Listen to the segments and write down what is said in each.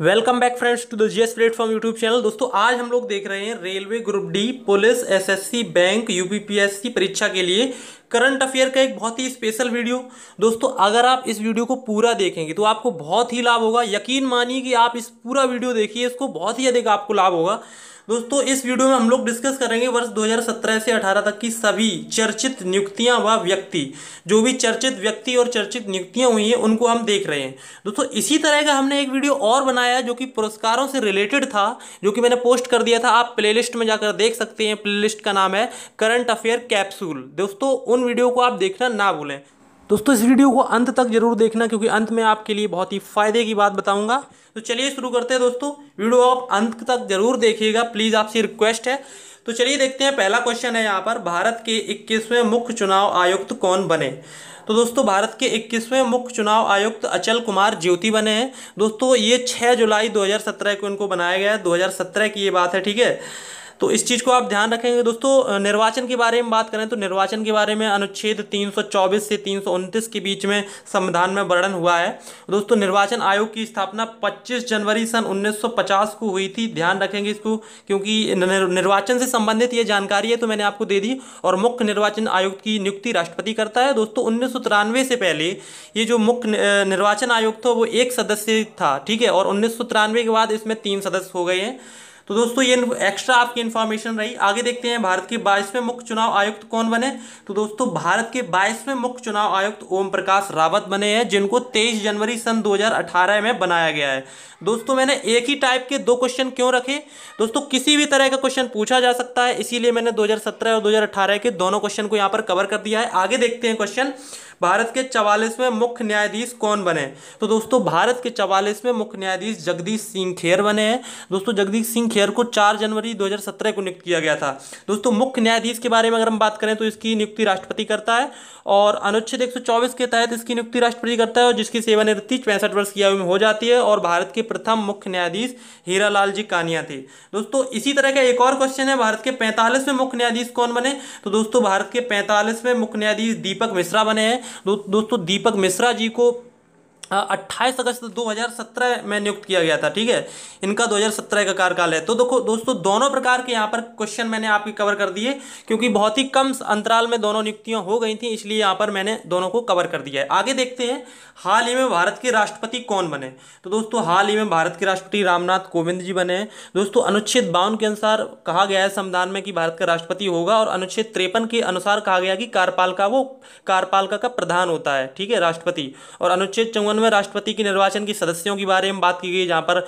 welcome back friends to the GS platform YouTube channel दोस्तों आज हम लोग देख रहे हैं railway group D police SSC bank UPPSC परीक्षा के लिए करंट अफेयर का एक बहुत ही स्पेशल वीडियो दोस्तों अगर आप इस वीडियो को पूरा देखेंगे तो आपको बहुत ही लाभ होगा यकीन मानिए कि आप इस पूरा वीडियो देखिए इसको बहुत ही अधिक आपको लाभ होगा दोस्तों इस वीडियो में हम लोग डिस्कस करेंगे वर्ष 2017 से 18 तक की सभी चर्चित नियुक्तियां व व्यक्ति जो भी चर्चित व्यक्ति और चर्चित नियुक्तियां हुई हैं उनको हम देख रहे हैं दोस्तों इसी तरह का हमने एक वीडियो और बनाया जो कि पुरस्कारों से रिलेटेड था जो कि मैंने पोस्ट कर दिया था आप प्ले में जाकर देख सकते हैं प्ले का नाम है करंट अफेयर कैप्सूल दोस्तों उन वीडियो को आप देखना ना भूलें दोस्तों इस वीडियो को अंत तक जरूर देखना क्योंकि अंत में आपके लिए बहुत ही फायदे की बात बताऊंगा तो चलिए शुरू करते हैं दोस्तों वीडियो आप अंत तक जरूर देखिएगा प्लीज़ आपसे रिक्वेस्ट है तो चलिए देखते हैं पहला क्वेश्चन है यहाँ पर भारत के इक्कीसवें मुख्य चुनाव आयुक्त कौन बने तो दोस्तों भारत के 21वें मुख्य चुनाव आयुक्त अचल कुमार ज्योति बने हैं दोस्तों ये 6 जुलाई 2017 को इनको बनाया गया है 2017 की ये बात है ठीक है तो इस चीज़ को आप ध्यान रखेंगे दोस्तों निर्वाचन के बारे में बात करें तो निर्वाचन के बारे में अनुच्छेद 324 से तीन के बीच में संविधान में वर्णन हुआ है दोस्तों निर्वाचन आयोग की स्थापना 25 जनवरी सन 1950 को हुई थी ध्यान रखेंगे इसको क्योंकि निर्वाचन से संबंधित ये जानकारी है तो मैंने आपको दे दी और मुख्य निर्वाचन आयुक्त की नियुक्ति राष्ट्रपति करता है दोस्तों उन्नीस से पहले ये जो मुख्य निर्वाचन आयोग था वो एक सदस्य था ठीक है और उन्नीस के बाद इसमें तीन सदस्य हो गए हैं तो दोस्तों ये एक्स्ट्रा आपकी इन्फॉर्मेशन रही आगे देखते हैं भारत के बाईसवें मुख्य चुनाव आयुक्त कौन बने तो दोस्तों भारत के बाईसवें मुख्य चुनाव आयुक्त ओम प्रकाश रावत बने हैं जिनको तेईस जनवरी सन दो में बनाया गया है दोस्तों मैंने एक ही टाइप के दो क्वेश्चन क्यों रखे दोस्तों किसी भी तरह का क्वेश्चन पूछा जा सकता है इसीलिए मैंने 2017 और 2018 के दोनों क्वेश्चन को यहाँ पर कवर कर दिया है आगे देखते हैं क्वेश्चन भारत के चवालीसवें मुख्य न्यायाधीश कौन बने तो दोस्तों भारत के चवालीसवें मुख्य न्यायाधीश जगदीश सिंह खेर बने हैं दोस्तों जगदीश सिंह खेर को चार जनवरी दो को नियुक्त किया गया था दोस्तों मुख्य न्यायाधीश के बारे में अगर हम बात करें तो इसकी नियुक्ति राष्ट्रपति करता है और अनुच्छेद एक के तहत इसकी नियुक्ति राष्ट्रपति करता है और जिसकी सेवानिवृत्ति पैंसठ वर्ष की आयु में हो जाती है और भारत के प्रथम मुख्य न्यायाधीश हीरालाल जी कानिया थे दोस्तों इसी तरह का एक और क्वेश्चन है भारत के पैंतालीसवें मुख्य न्यायाधीश कौन बने तो दोस्तों भारत के पैंतालीसवें मुख्य न्यायाधीश दीपक मिश्रा बने हैं दो, दोस्तों दीपक मिश्रा जी को 28 अगस्त 2017 में नियुक्त किया गया था ठीक है इनका 2017 का कार्यकाल है तो देखो दोस्तों दोनों प्रकार के यहाँ पर क्वेश्चन मैंने आपके कवर कर दिए क्योंकि बहुत ही कम अंतराल में दोनों नियुक्तियाँ हो गई थी इसलिए यहाँ पर मैंने दोनों को कवर कर दिया है आगे देखते हैं हाल ही में भारत के राष्ट्रपति कौन बने तो दोस्तों हाल ही में भारत के राष्ट्रपति रामनाथ कोविंद जी बने दोस्तों अनुच्छेद बावन के अनुसार कहा गया है संविधान में कि भारत का राष्ट्रपति होगा और अनुच्छेद तिरपन के अनुसार कहा गया कि कार्यपालिका वो कार्यपालिका का प्रधान होता है ठीक है राष्ट्रपति और अनुच्छेद चौवन में राष्ट्रपति के निर्वाचन की सदस्यों के बारे में बात की गई जहाँ पर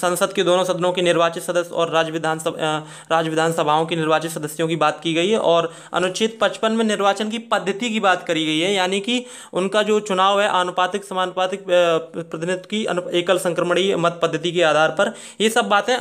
संसद के दोनों सदनों के निर्वाचित सदस्य और राज्य विधानसभा राज्य विधानसभाओं के निर्वाचित सदस्यों की बात की गई है और अनुच्छेद पचपन में निर्वाचन की पद्धति की बात करी गई है यानी कि उनका जो चुनाव है आनुपातिक समानुपातिक प्रतिनिधित्व की एकल संक्रमणीय मत पद्धति के आधार पर ये सब बातें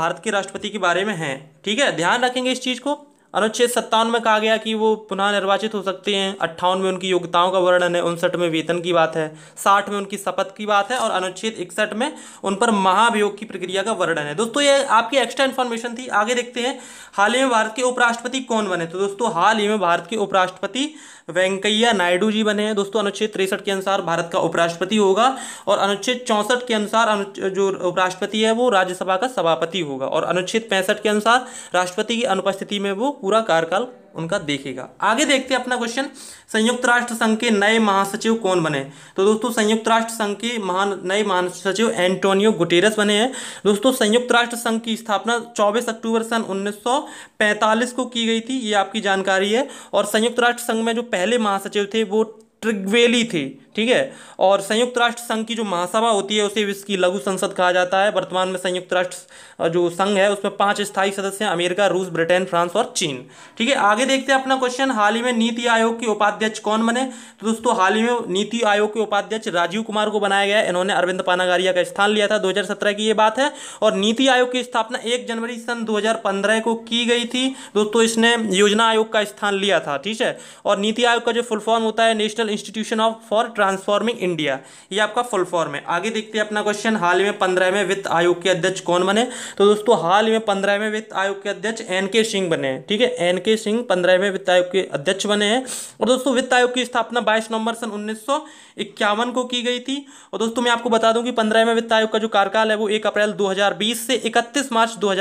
भारत के राष्ट्रपति के बारे में हैं ठीक है ध्यान रखेंगे इस चीज़ को अनुच्छेद सत्तावन में कहा गया कि वो पुनः निर्वाचित हो सकते हैं अट्ठावन में उनकी योग्यताओं का वर्णन है उनसठ में वेतन की बात है साठ में उनकी शपथ की बात है और अनुच्छेद इकसठ में उन पर महाभियोग की प्रक्रिया का वर्णन है दोस्तों ये आपकी एक्स्ट्रा इन्फॉर्मेशन थी आगे देखते हैं हाल ही में भारत के उपराष्ट्रपति कौन बने तो दोस्तों हाल ही में भारत के उपराष्ट्रपति वेंकैया नायडू जी बने हैं दोस्तों अनुच्छेद तिरसठ के अनुसार भारत का उपराष्ट्रपति होगा और अनुच्छेद चौंसठ के अनुसार जो उपराष्ट्रपति है वो राज्यसभा का सभापति होगा और अनुच्छेद पैंसठ के अनुसार राष्ट्रपति की अनुपस्थिति में वो पूरा कार्यकाल उनका देखेगा आगे देखते हैं अपना क्वेश्चन संयुक्त राष्ट्र संघ के नए महासचिव कौन बने तो दोस्तों संयुक्त राष्ट्र संघ के महान नए महासचिव एंटोनियो गुटेरस बने हैं दोस्तों संयुक्त राष्ट्र संघ की स्थापना 24 अक्टूबर सन 1945 को की गई थी ये आपकी जानकारी है और संयुक्त राष्ट्र संघ में जो पहले महासचिव थे वो ट्रिग्वेली थे ठीक है और संयुक्त राष्ट्र संघ की जो महासभा होती है उसे इसकी लघु संसद कहा जाता है वर्तमान में संयुक्त राष्ट्र जो संघ है उसमें पांच स्थायी सदस्य हैं अमेरिका रूस ब्रिटेन फ्रांस और चीन ठीक है आगे देखते हैं अपना क्वेश्चन हाल ही में नीति आयोग के उपाध्यक्ष कौन बने तो दोस्तों हाल ही में नीति आयोग के उपाध्यक्ष राजीव कुमार को बनाया गया इन्होंने अरविंद पानागारिया का स्थान लिया था दो की ये बात है और नीति आयोग की स्थापना एक जनवरी सन दो को की गई थी दोस्तों इसने योजना आयोग का स्थान लिया था ठीक है और नीति आयोग का जो फुल फॉर्म होता है national institution of for transforming India ये आपका फुल फॉर्म है आगे देखते हैं अपना क्वेश्चन हाल ही में पंद्रह में वित्त आयोग के अध्यक्ष कौन बने तो दोस्तों हाल ही में पंद्रह में वित्त आयोग के अध्यक्ष एन के सिंह बने हैं ठीक है एन के सिंह पंद्रह में वित्त आयोग के अध्यक्ष बने हैं और दोस्तों वित्त आयोग की स्थापना बाईस नवंबर सन उन्नीस को की गई थी और दोस्तों मैं आपको बता दूँ कि पंद्रहवें वित्त आयोग का जो कार्यकाल है वो एक अप्रैल दो से इकतीस मार्च दो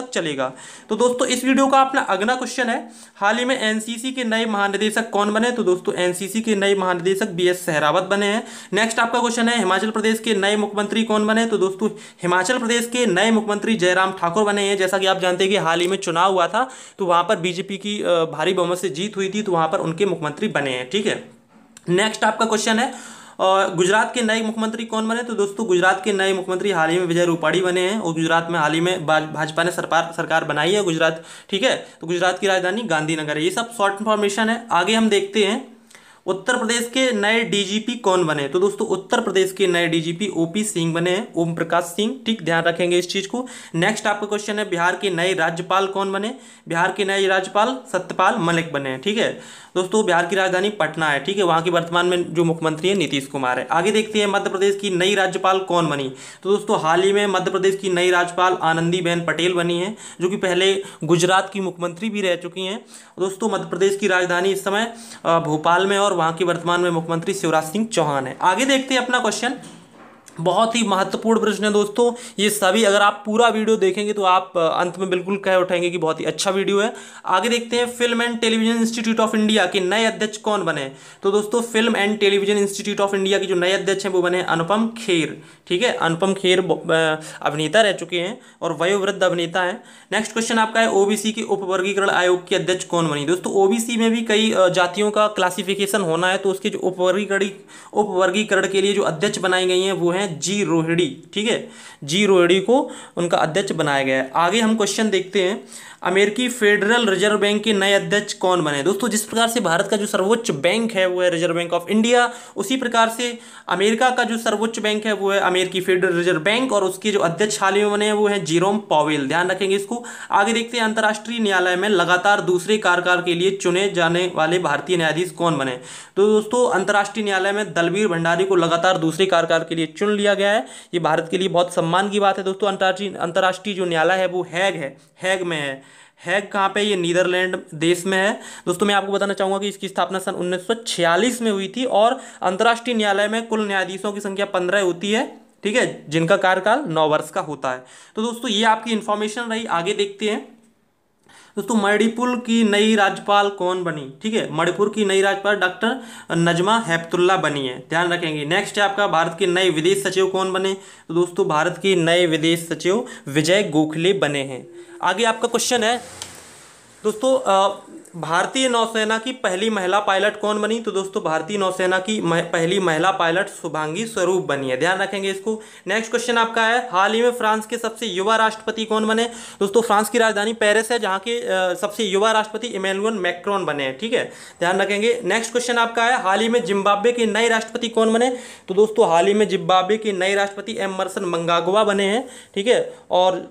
तक चलेगा तो दोस्तों इस वीडियो का अपना अगला क्वेश्चन है हाल ही में एनसीसी के नए महानिदेशक कौन बने तो दोस्तों एनसीसी के नए महानिदेशक बी एस सहरावत बने हैं नेक्स्ट आपका क्वेश्चन है हिमाचल प्रदेश के नए मुख्यमंत्री कौन बने तो दोस्तों हिमाचल प्रदेश के नए मुख्यमंत्री जयराम ठाकुर बने हैं जैसा कि आप जानते हैं कि हाल ही में चुनाव हुआ था तो वहां पर बीजेपी की भारी बहुमत से जीत हुई थी तो वहां पर उनके मुख्यमंत्री बने हैं ठीक है नेक्स्ट आपका क्वेश्चन है और गुजरात के नए मुख्यमंत्री कौन बने तो दोस्तों गुजरात के नए मुख्यमंत्री हाल ही में विजय रूपाणी बने हैं और गुजरात में हाल ही में भाजपा ने सरकार सरकार बनाई है गुजरात ठीक है तो गुजरात की राजधानी गांधीनगर है ये सब शॉर्ट इन्फॉर्मेशन है आगे हम देखते हैं उत्तर प्रदेश के नए डीजीपी कौन बने तो दोस्तों उत्तर प्रदेश के नए डीजीपी ओपी सिंह बने हैं ओम प्रकाश सिंह ठीक ध्यान रखेंगे इस चीज को नेक्स्ट आपका क्वेश्चन है बिहार के नए राज्यपाल कौन बने बिहार के नए राज्यपाल सत्यपाल मलिक बने हैं ठीक है दोस्तों बिहार की राजधानी पटना है ठीक है वहाँ की वर्तमान में जो मुख्यमंत्री है नीतीश कुमार है आगे देखते हैं मध्य प्रदेश की नई राज्यपाल कौन बनी तो दोस्तों हाल ही में मध्य प्रदेश की नई राज्यपाल आनंदी पटेल बनी है जो कि पहले गुजरात की मुख्यमंत्री भी रह चुकी हैं दोस्तों मध्य प्रदेश की राजधानी इस समय भोपाल में और वहाँ की वर्तमान में मुख्यमंत्री शिवराज सिंह चौहान है आगे देखते हैं अपना क्वेश्चन बहुत ही महत्वपूर्ण प्रश्न है दोस्तों ये सभी अगर आप पूरा वीडियो देखेंगे तो आप अंत में बिल्कुल कह उठाएंगे कि बहुत ही अच्छा वीडियो है आगे देखते हैं film and television institute of India के नए अध्यक्ष कौन बने तो दोस्तों film and television institute of India के जो नए अध्यक्ष हैं वो बने अनुपम खेर ठीक है अनुपम खेर अभिनेता रह चुके हैं और वयोवृद्ध अभिनेता है नेक्स्ट क्वेश्चन आपका है ओबीसी के उपवर्गीकरण आयोग के अध्यक्ष कौन बनी दोस्तों ओबीसी में भी कई जातियों का क्लासिफिकेशन होना है तो उसके जो उपवर्गीकरण उपवर्गीकरण के लिए जो अध्यक्ष बनाई गई हैं वो हैं हैं जी रोहिड़ी ठीक है जी रोहिड़ी को उनका अध्यक्ष बनाया गया है आगे हम क्वेश्चन देखते हैं अमेरिकी फेडरल रिजर्व बैंक के नए अध्यक्ष कौन बने दोस्तों जिस प्रकार से भारत का जो सर्वोच्च बैंक है वो है रिजर्व बैंक ऑफ इंडिया उसी प्रकार से अमेरिका का जो सर्वोच्च बैंक है वो है अमेरिकी फेडरल रिजर्व बैंक और उसके जो अध्यक्ष हाल ही में बने हैं वो है जीरोम पॉवेल ध्यान रखेंगे इसको आगे देखते हैं अंतर्राष्ट्रीय न्यायालय में लगातार दूसरे कार्यकाल के लिए चुने जाने वाले भारतीय न्यायाधीश कौन बने तो दोस्तों अंतर्राष्ट्रीय न्यायालय में दलवीर भंडारी को लगातार दूसरे कार्यकाल के लिए चुन लिया गया है ये भारत के लिए बहुत सम्मान की बात है दोस्तों अंतर्राष्ट्रीय अंतर्राष्ट्रीय जो न्यायालय है वो हैग है हैग में है है कहाँ पे ये नीदरलैंड देश में है दोस्तों मैं आपको बताना चाहूँगा कि इसकी स्थापना सन 1946 में हुई थी और अंतर्राष्ट्रीय न्यायालय में कुल न्यायाधीशों की संख्या पंद्रह होती है ठीक है जिनका कार्यकाल नौ वर्ष का होता है तो दोस्तों ये आपकी इन्फॉर्मेशन रही आगे देखते हैं दोस्तों मणिपुर की नई राज्यपाल कौन बनी ठीक है मणिपुर की नई राज्यपाल डॉक्टर नजमा हैप्तुल्ला बनी है ध्यान रखेंगे नेक्स्ट है आपका भारत के नए विदेश सचिव कौन बने तो दोस्तों भारत की नए विदेश सचिव विजय गोखले बने हैं आगे आपका क्वेश्चन है दोस्तों भारतीय नौसेना की पहली महिला पायलट कौन बनी तो दोस्तों भारतीय नौसेना की मह, पहली महिला पायलट शुभांगी स्वरूप बनी है ध्यान रखेंगे इसको नेक्स्ट क्वेश्चन आपका है हाल ही में फ्रांस के सबसे युवा राष्ट्रपति कौन बने दोस्तों फ्रांस की राजधानी पेरिस है जहाँ के सबसे युवा राष्ट्रपति इमेनुअल मैक्रोन बने हैं ठीक है ध्यान रखेंगे नेक्स्ट क्वेश्चन आपका है हाल ही में जिम्बाब्वे के नए राष्ट्रपति कौन बने तो दोस्तों हाल ही में जिम्बाब्वे के नए राष्ट्रपति मरसन मंगागुआ बने हैं ठीक है और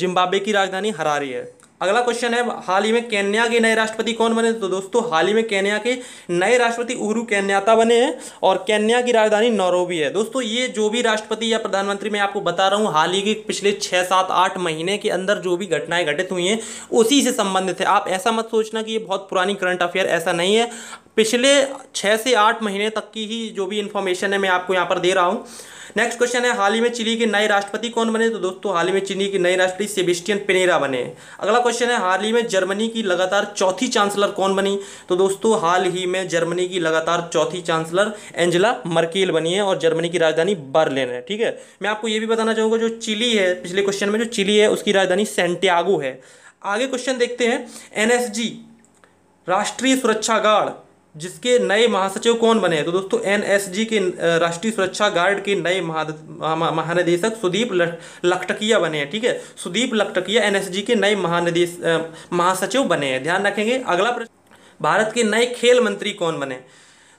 जिम्बाब्वे की राजधानी हरारी है अगला क्वेश्चन है हाल ही में केन्या के नए राष्ट्रपति कौन बने तो दोस्तों हाल ही में केन्या के नए राष्ट्रपति उहरू केन्याता बने हैं और केन्या की राजधानी नौरोबी है दोस्तों ये जो भी राष्ट्रपति या प्रधानमंत्री मैं आपको बता रहा हूँ हाल ही के पिछले छः सात आठ महीने के अंदर जो भी घटनाएं घटित हुई हैं उसी से संबंधित है आप ऐसा मत सोचना कि ये बहुत पुरानी करंट अफेयर ऐसा नहीं है पिछले छः से आठ महीने तक की ही जो भी इन्फॉर्मेशन है मैं आपको यहाँ पर दे रहा हूँ नेक्स्ट क्वेश्चन है हाल ही में चिली के नए राष्ट्रपति कौन बने तो दोस्तों हाल ही में चिली के नए राष्ट्रपति सेबिस्टियन पेनेरा बने अगला क्वेश्चन है हाल ही में जर्मनी की लगातार चौथी चांसलर कौन बनी तो दोस्तों हाल ही में जर्मनी की लगातार चौथी चांसलर एंजला मर्केल बनी है और जर्मनी की राजधानी बर्लिन है ठीक है मैं आपको यह भी बताना चाहूंगा जो चिली है पिछले क्वेश्चन में जो चिली है उसकी राजधानी सेंटियागो है आगे क्वेश्चन देखते हैं एनएसजी राष्ट्रीय सुरक्षा गार्ड जिसके नए महासचिव कौन बने तो दोस्तों एनएसजी के राष्ट्रीय सुरक्षा गार्ड के नए महानिदेशक सुदीप लखटकिया बने हैं ठीक है सुदीप लखटकिया एनएसजी के नए महानिदेश महासचिव बने हैं ध्यान रखेंगे अगला प्रश्न भारत के नए खेल मंत्री कौन बने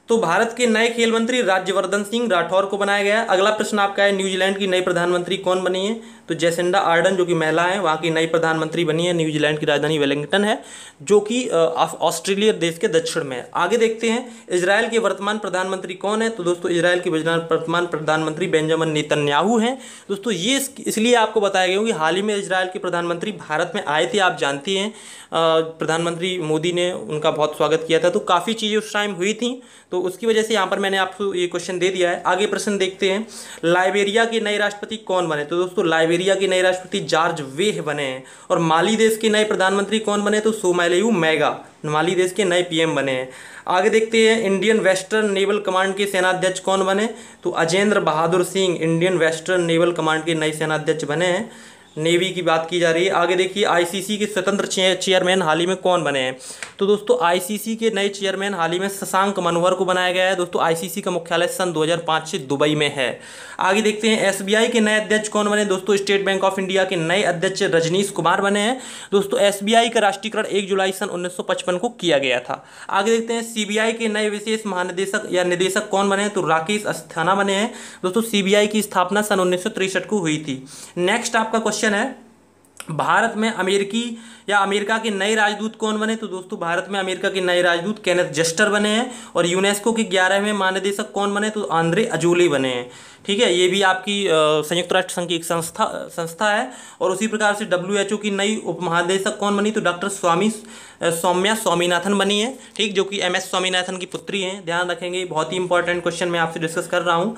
तो भारत के नए खेल मंत्री राज्यवर्धन सिंह राठौर को बनाया गया अगला प्रश्न आपका है न्यूजीलैंड की नई प्रधानमंत्री कौन बनी है तो जैसेंडा आर्डन जो कि महिला है वहाँ की नई प्रधानमंत्री बनी है न्यूजीलैंड की राजधानी वेलिंगटन है जो कि ऑस्ट्रेलिया देश के दक्षिण में है आगे देखते हैं इसराइल के वर्तमान प्रधानमंत्री कौन है तो दोस्तों इसराइल के वर्तमान प्रधानमंत्री बेंजामिन नेतन्याहू हैं दोस्तों ये इसलिए आपको बताया गया कि हाल ही में इसराइल के प्रधानमंत्री भारत में आए थे आप जानती हैं प्रधानमंत्री मोदी ने उनका बहुत स्वागत किया था तो काफ़ी चीज़ें उस टाइम हुई थी तो उसकी वजह से यहाँ पर मैंने आपको ये क्वेश्चन दे दिया है आगे प्रश्न देखते हैं लाइबेरिया के नए राष्ट्रपति कौन बने तो दोस्तों लाइबेरिया लाइबेरिया के नए राष्ट्रपति जॉर्ज वेह बने हैं और माली देश के नए प्रधानमंत्री कौन बने तो सोमालयू मैगा माली देश के नए पीएम बने हैं आगे देखते हैं इंडियन वेस्टर्न नेवल कमांड के सेनाध्यक्ष कौन बने तो Ajendra Bahadur Singh Indian western naval command के नए सेनाध्यक्ष बने हैं नेवी की बात की जा रही है आगे देखिए आईसीसी के स्वतंत्र चेयरमैन हाल ही में कौन बने हैं तो दोस्तों आईसीसी के नए चेयरमैन हाल ही में शशांक मनोहर को बनाया गया है दोस्तों आईसीसी का मुख्यालय सन 2005 से दुबई में है आगे देखते हैं एसबीआई के नए अध्यक्ष कौन बने दोस्तों स्टेट बैंक ऑफ इंडिया के नए अध्यक्ष रजनीश कुमार बने हैं दोस्तों एस का राष्ट्रीयकरण एक जुलाई सन उन्नीस को किया गया था आगे देखते हैं सी के नए विशेष महानिदेशक या निदेशक कौन बने हैं तो राकेश अस्थाना बने हैं दोस्तों सीबीआई की स्थापना सन उन्नीस को हुई थी नेक्स्ट आपका क्वेश्चन क्वेश्चन है भारत में अमेरिकी या अमेरिका के नए राजदूत कौन बने तो दोस्तों भारत में अमेरिका के नए राजदूत कैनेथ जस्टर बने हैं और यूनेस्को के ग्यारहवें महानिदेशक कौन बने तो आंद्रे अजोले बने हैं ठीक है ये भी आपकी संयुक्त राष्ट्र संघ की एक संस्था संस्था है और उसी प्रकार से डब्ल्यू की नई उप महानिदेशक कौन बनी तो डॉक्टर स्वामी सौम्या स्वामीनाथन बनी है ठीक जो कि एम एस स्वामीनाथन की पुत्री हैं ध्यान रखेंगे बहुत ही इंपॉर्टेंट क्वेश्चन मैं आपसे डिस्कस कर रहा हूँ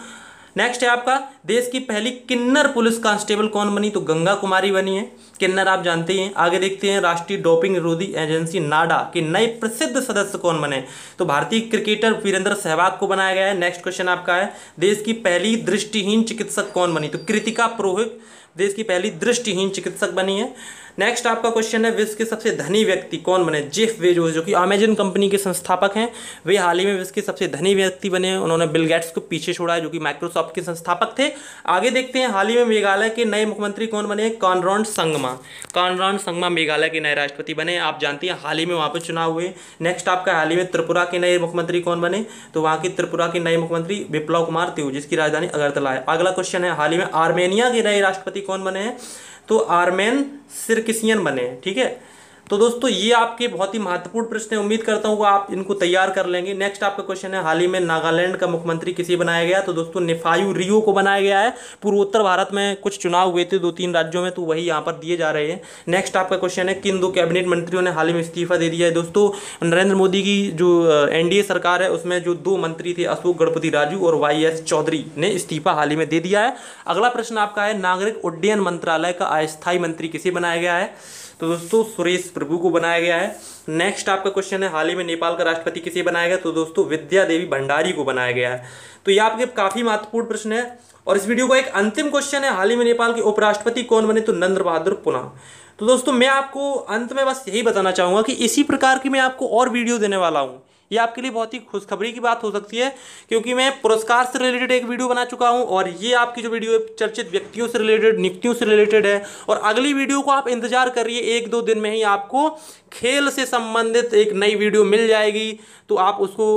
नेक्स्ट है आपका देश की पहली किन्नर पुलिस कांस्टेबल कौन बनी तो गंगा कुमारी बनी है किन्नर आप जानते हैं आगे देखते हैं राष्ट्रीय डोपिंग निरोधी एजेंसी नाडा के नए प्रसिद्ध सदस्य कौन बने तो भारतीय क्रिकेटर वीरेंद्र सहवाग को बनाया गया है नेक्स्ट क्वेश्चन आपका है देश की पहली दृष्टिहीन चिकित्सक कौन बनी तो कृतिका पुरोहित देश की पहली दृष्टिहीन चिकित्सक बनी है नेक्स्ट आपका क्वेश्चन है विश्व के सबसे धनी व्यक्ति कौन बने जेफ बेजोस जो कि अमेजन कंपनी के संस्थापक हैं वे हाल ही में विश्व के सबसे धनी व्यक्ति बने उन्होंने बिल गेट्स को पीछे छोड़ा है जो कि माइक्रोसॉफ्ट के संस्थापक थे आगे देखते हैं हाल ही में मेघालय के नए मुख्यमंत्री कौन बने कॉनरॉन संगमा कॉनरॉन संगमा मेघालय के नए राष्ट्रपति बने आप जानते हैं हाल ही में वहाँ पर चुनाव हुए नेक्स्ट आपका हाल ही में त्रिपुरा के नए मुख्यमंत्री कौन बने तो वहाँ के त्रिपुरा के नए मुख्यमंत्री विप्लव कुमार तिव जिसकी राजधानी अगरतला है अगला क्वेश्चन है हाल ही में आर्मेनिया के नए राष्ट्रपति कौन बने हैं तो आर्मेन सिरकिसियन बने ठीक है तो दोस्तों ये आपके बहुत ही महत्वपूर्ण प्रश्न है उम्मीद करता हूँ आप इनको तैयार कर लेंगे नेक्स्ट आपका क्वेश्चन है हाल ही में नागालैंड का मुख्यमंत्री किसी बनाया गया तो दोस्तों निफायू रियो को बनाया गया है पूर्वोत्तर भारत में कुछ चुनाव हुए थे दो तीन राज्यों में तो वही यहाँ पर दिए जा रहे हैं नेक्स्ट आपका क्वेश्चन है किन दो कैबिनेट मंत्रियों ने हाल ही में इस्तीफा दे दिया है दोस्तों नरेंद्र मोदी की जो एनडीए सरकार है उसमें जो दो मंत्री थे अशोक गणपति राजू और वाई एस चौधरी ने इस्तीफा हाल ही में दे दिया है अगला प्रश्न आपका है नागरिक उड्डयन मंत्रालय का अस्थायी मंत्री किसे बनाया गया है तो दोस्तों सुरेश प्रभु को बनाया गया है नेक्स्ट आपका क्वेश्चन है हाल ही में नेपाल का राष्ट्रपति किसे बनाया गया तो दोस्तों विद्या देवी भंडारी को बनाया गया है तो ये आपके काफ़ी महत्वपूर्ण प्रश्न है और इस वीडियो का एक अंतिम क्वेश्चन है हाल ही में नेपाल के उपराष्ट्रपति कौन बने तो नंद्र बहादुर पुनः तो दोस्तों मैं आपको अंत में बस यही बताना चाहूंगा कि इसी प्रकार की मैं आपको और वीडियो देने वाला हूँ ये आपके लिए बहुत ही खुशखबरी की बात हो सकती है क्योंकि मैं पुरस्कार से रिलेटेड एक वीडियो बना चुका हूँ और ये आपकी जो वीडियो चर्चित व्यक्तियों से रिलेटेड नियुक्तियों से रिलेटेड है और अगली वीडियो को आप इंतजार करिए एक दो दिन में ही आपको खेल से संबंधित एक नई वीडियो मिल जाएगी तो आप उसको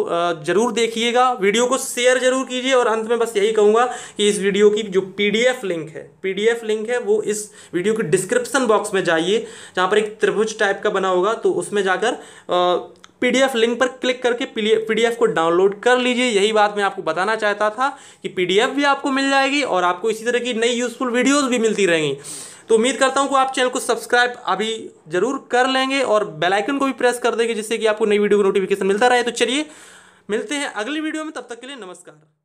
ज़रूर देखिएगा वीडियो को शेयर जरूर कीजिए और अंत में बस यही कहूँगा कि इस वीडियो की जो पी लिंक है पीडीएफ लिंक है वो इस वीडियो के डिस्क्रिप्शन बॉक्स में जाइए जहाँ पर एक त्रिभुज टाइप का बना होगा तो उसमें जाकर पीडीएफ लिंक पर क्लिक करके पीडीएफ को डाउनलोड कर लीजिए यही बात मैं आपको बताना चाहता था कि पीडीएफ भी आपको मिल जाएगी और आपको इसी तरह की नई यूज़फुल वीडियोज़ भी मिलती रहेंगी तो उम्मीद करता हूँ कि आप चैनल को सब्सक्राइब अभी जरूर कर लेंगे और बेलाइकन को भी प्रेस कर देंगे जिससे कि आपको नई वीडियो का नोटिफिकेशन मिलता रहे तो चलिए मिलते हैं अगली वीडियो में तब तक के लिए नमस्कार